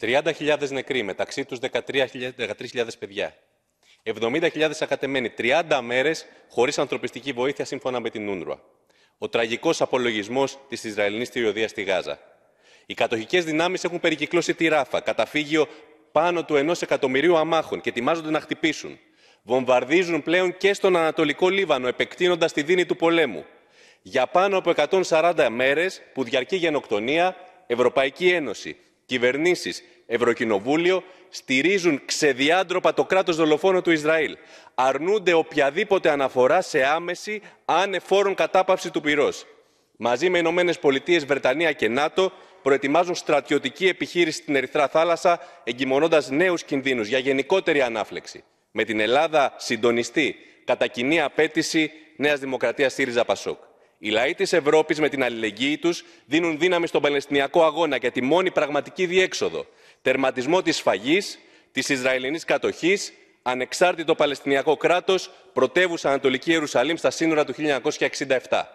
30.000 νεκροί, μεταξύ τους 13.000 παιδιά. 70.000 ακατεμένοι, 30 μέρες χωρίς ανθρωπιστική βοήθεια σύμφωνα με την Ούνρουα. Ο τραγικός απολογισμός της Ισραηλινής θηριωδίας στη Γάζα. Οι κατοχικές δυνάμεις έχουν περικυκλώσει τη Ράφα, καταφύγιο πάνω του ενός εκατομμυρίου αμάχων και ετοιμάζονται να χτυπήσουν. Βομβαρδίζουν πλέον και στον Ανατολικό Λίβανο, επεκτείνοντας τη δίνη του πολέμου. Για πάνω από 140 μέρες που διαρκεί γενοκτονία, Ευρωπαϊκή Ένωση, κυβερνήσεις, Ευρωκοινοβούλιο στηρίζουν ξεδιάντροπα το κράτος δολοφόνο του Ισραήλ. Αρνούνται οποιαδήποτε αναφορά σε άμεση ανεφορών κατάπαυση του πυρός. Μαζί με Ηνωμένες Πολιτείες, Βρετανία και ΝΑΤΟ προετοιμάζουν στρατιωτική επιχείρηση στην Ερυθρά Θάλασσα, εγκυμονώντας νέους κινδύνους για γενικότερη ανάφλεξη. Με την Ελλάδα συντονιστή, κατά κοινή απέτηση Νέας Δημοκρατίας ΣΥΡΙΖΑ-ΠΑΣΟΚ. Οι λαοί της Ευρώπης με την αλληλεγγύη τους δίνουν δύναμη στον Παλαιστινιακό αγώνα για τη μόνη πραγματική διέξοδο. Τερματισμό της σφαγής, της Ισραηλινής κατοχής, ανεξάρτητο Παλαιστινιακό κράτος, πρωτεύουσα Ανατολική Ιερουσαλήμ στα σύνορα του 1967.